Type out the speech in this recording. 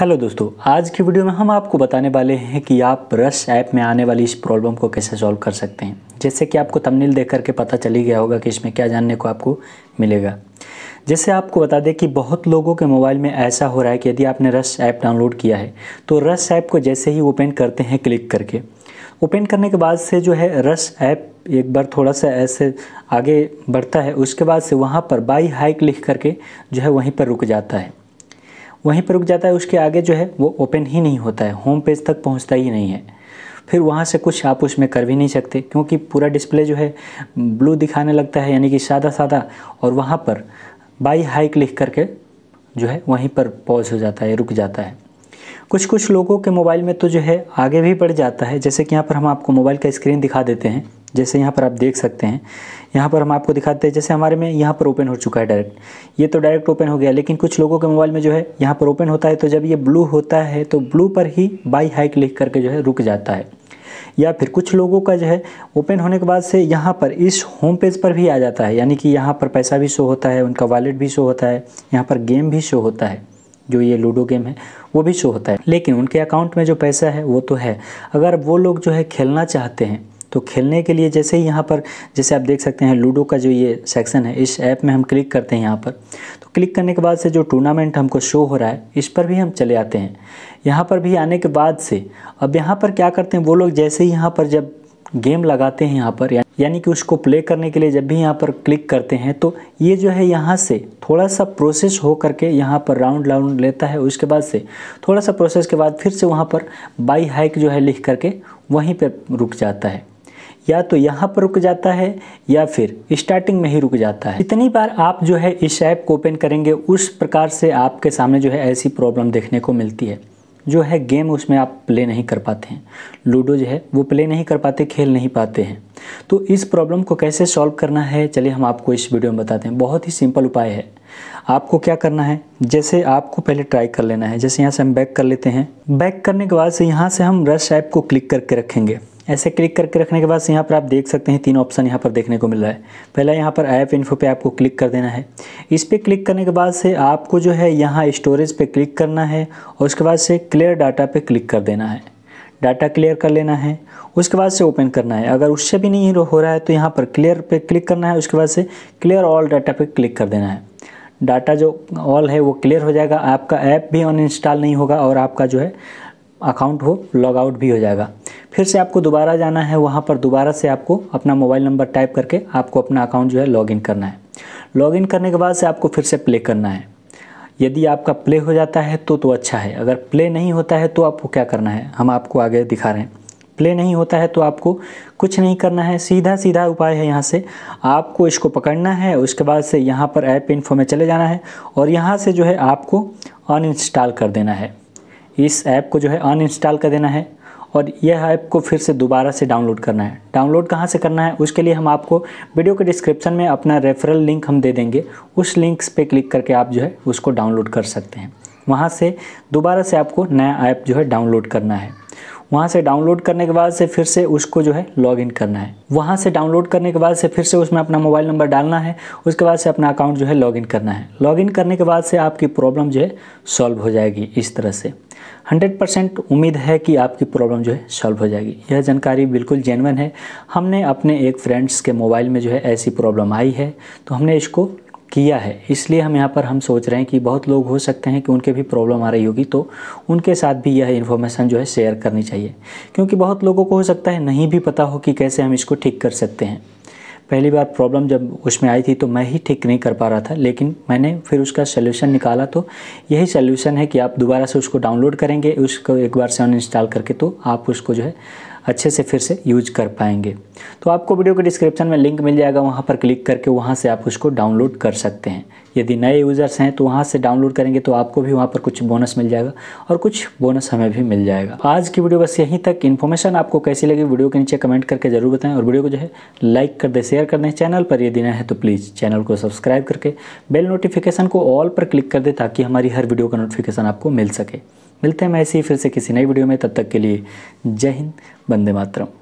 hello दोस्तों आज की वीडियो में हम आपको बताने वाले हैं कि आप रश ऐप में आने वाली इस प्रॉब्लम को कैसे सॉल्व कर सकते हैं जैसे कि आपको तमनील देख करके पता चली गया होगा कि इसमें क्या जानने को आपको मिलेगा जैसे आपको बता दें कि बहुत लोगों के मोबाइल में ऐसा हो रहा है कि यदि आपने रश ऐप डाउनलोड किया है तो रश ऐप को जैसे ही ओपन करते हैं क्लिक करके ओपन करने के बाद से जो है रश ऐप एक बार थोड़ा सा ऐसे आगे बढ़ता है उसके बाद से वहाँ पर बाई हाइक लिख करके जो है वहीं पर रुक जाता है वहीं पर रुक जाता है उसके आगे जो है वो ओपन ही नहीं होता है होम पेज तक पहुंचता ही नहीं है फिर वहाँ से कुछ आप उसमें कर भी नहीं सकते क्योंकि पूरा डिस्प्ले जो है ब्लू दिखाने लगता है यानी कि सादा सादा और वहाँ पर बाई हाइक लिख करके जो है वहीं पर पॉज हो जाता है रुक जाता है कुछ कुछ लोगों के मोबाइल में तो जो है आगे भी बढ़ जाता है जैसे कि यहाँ पर हम आपको मोबाइल का स्क्रीन दिखा देते हैं जैसे यहाँ पर आप देख सकते हैं यहाँ पर हम आपको दिखाते हैं जैसे हमारे में यहाँ पर ओपन हो चुका है डायरेक्ट ये तो डायरेक्ट ओपन हो गया लेकिन कुछ लोगों के मोबाइल में जो है यहाँ पर ओपन होता है तो जब ये ब्लू होता है तो ब्लू पर ही बाई हाइक लिख करके जो है रुक जाता है या फिर कुछ लोगों का जो है ओपन होने के बाद से यहाँ पर इस होम पेज पर भी आ जाता है यानी कि यहाँ पर पैसा भी शो होता है उनका वॉलेट भी शो होता है यहाँ पर गेम भी शो होता है जो ये लूडो गेम है वो भी शो होता है लेकिन उनके अकाउंट में जो पैसा है वो तो है अगर वो लोग जो है खेलना चाहते हैं तो खेलने के लिए जैसे ही यहाँ पर जैसे आप देख सकते हैं लूडो का जो ये सेक्शन है इस ऐप में हम क्लिक करते हैं यहाँ पर तो क्लिक करने के बाद से जो टूर्नामेंट हमको शो हो रहा है इस पर भी हम चले आते हैं यहाँ पर भी आने के बाद से अब यहाँ पर क्या करते हैं वो लोग जैसे ही यहाँ पर जब गेम लगाते हैं यहाँ पर यानी कि उसको प्ले करने के लिए जब भी यहाँ पर क्लिक करते हैं तो ये जो है यहाँ से थोड़ा सा प्रोसेस हो करके यहाँ पर राउंड राउंड लेता है उसके बाद से थोड़ा सा प्रोसेस के बाद फिर से वहाँ पर बाई हाइक जो है लिख करके वहीं पर रुक जाता है या तो यहाँ पर रुक जाता है या फिर स्टार्टिंग में ही रुक जाता है इतनी बार आप जो है इस ऐप को ओपन करेंगे उस प्रकार से आपके सामने जो है ऐसी प्रॉब्लम देखने को मिलती है जो है गेम उसमें आप प्ले नहीं कर पाते हैं लूडो जो है वो प्ले नहीं कर पाते खेल नहीं पाते हैं तो इस प्रॉब्लम को कैसे सॉल्व करना है चलिए हम आपको इस वीडियो में बताते हैं बहुत ही सिंपल उपाय है आपको क्या करना है जैसे आपको पहले ट्राई कर लेना है जैसे यहाँ से हम बैक कर लेते हैं बैक करने के बाद से यहाँ से हम रश ऐप को क्लिक करके रखेंगे ऐसे क्लिक करके रखने के बाद यहाँ पर आप देख सकते हैं तीन ऑप्शन यहाँ पर देखने को मिल रहा है पहला यहाँ पर ऐप इन्फो पे आपको क्लिक कर देना है इस पर क्लिक करने के बाद से आपको जो है यहाँ स्टोरेज पे क्लिक करना है और उसके बाद से क्लियर डाटा पे क्लिक कर देना है डाटा क्लियर कर लेना है उसके बाद से ओपन करना है अगर उससे भी नहीं हो रहा है तो यहाँ पर क्लियर पर क्लिक करना है उसके बाद से क्लियर ऑल डाटा पे क्लिक कर देना है डाटा जो ऑल है वो क्लियर हो जाएगा आपका ऐप भी अनइंस्टॉल नहीं होगा और आपका जो है अकाउंट हो लॉग आउट भी हो जाएगा फिर से आपको दोबारा जाना है वहाँ पर दोबारा से आपको अपना मोबाइल नंबर टाइप करके आपको अपना अकाउंट जो है लॉगिन करना है लॉगिन करने के बाद से आपको फिर से प्ले करना है यदि आपका प्ले हो जाता है तो तो अच्छा है अगर प्ले नहीं होता है तो आपको क्या करना है हम आपको आगे दिखा रहे हैं प्ले नहीं होता है तो आपको कुछ नहीं करना है सीधा सीधा उपाय है यहाँ से आपको इसको पकड़ना है उसके बाद से यहाँ पर ऐप इन्फो में चले जाना है और यहाँ से जो है आपको अनइंस्टॉल कर देना है इस ऐप को जो है अनइंस्टॉल कर देना है और यह ऐप को फिर से दोबारा से डाउनलोड करना है डाउनलोड कहाँ से करना है उसके लिए हम आपको वीडियो के डिस्क्रिप्शन में अपना रेफरल लिंक हम दे देंगे उस लिंक्स पे क्लिक करके आप जो है उसको डाउनलोड कर सकते हैं वहाँ से दोबारा से आपको नया ऐप जो है डाउनलोड करना है वहाँ से डाउनलोड करने के बाद से फिर से उसको जो है लॉग इन करना है वहाँ से डाउनलोड करने के बाद से फिर से उसमें अपना मोबाइल नंबर डालना है उसके बाद से अपना अकाउंट जो है लॉग इन करना है लॉग इन करने के बाद से आपकी प्रॉब्लम जो है सॉल्व हो जाएगी इस तरह से 100% उम्मीद है कि आपकी प्रॉब्लम जो है सॉल्व हो जाएगी यह जानकारी बिल्कुल जेनवन है हमने अपने एक फ्रेंड्स के मोबाइल में जो है ऐसी प्रॉब्लम आई है तो हमने इसको किया है इसलिए हम यहाँ पर हम सोच रहे हैं कि बहुत लोग हो सकते हैं कि उनके भी प्रॉब्लम आ रही होगी तो उनके साथ भी यह इन्फॉर्मेशन जो है शेयर करनी चाहिए क्योंकि बहुत लोगों को हो सकता है नहीं भी पता हो कि कैसे हम इसको ठीक कर सकते हैं पहली बार प्रॉब्लम जब उसमें आई थी तो मैं ही ठीक नहीं कर पा रहा था लेकिन मैंने फिर उसका सोल्यूशन निकाला तो यही सोल्यूशन है कि आप दोबारा से उसको डाउनलोड करेंगे उसको एक बार से अनइंस्टॉल करके तो आप उसको जो है अच्छे से फिर से यूज कर पाएंगे तो आपको वीडियो के डिस्क्रिप्शन में लिंक मिल जाएगा वहाँ पर क्लिक करके वहाँ से आप उसको डाउनलोड कर सकते हैं यदि नए यूज़र्स हैं तो वहाँ से डाउनलोड करेंगे तो आपको भी वहाँ पर कुछ बोनस मिल जाएगा और कुछ बोनस हमें भी मिल जाएगा आज की वीडियो बस यहीं तक इन्फॉर्मेशन आपको कैसी लगी वीडियो के नीचे कमेंट करके ज़रूर बताएं और वीडियो को जो है लाइक कर दें शेयर कर दें चैनल पर यदि नए है तो प्लीज़ चैनल को सब्सक्राइब करके बेल नोटिफिकेशन को ऑल पर क्लिक कर दें ताकि हमारी हर वीडियो का नोटिफिकेशन आपको मिल सके मिलते हैं मैं ऐसे ही फिर से किसी नई वीडियो में तब तक के लिए जय हिंद बंदे मातरम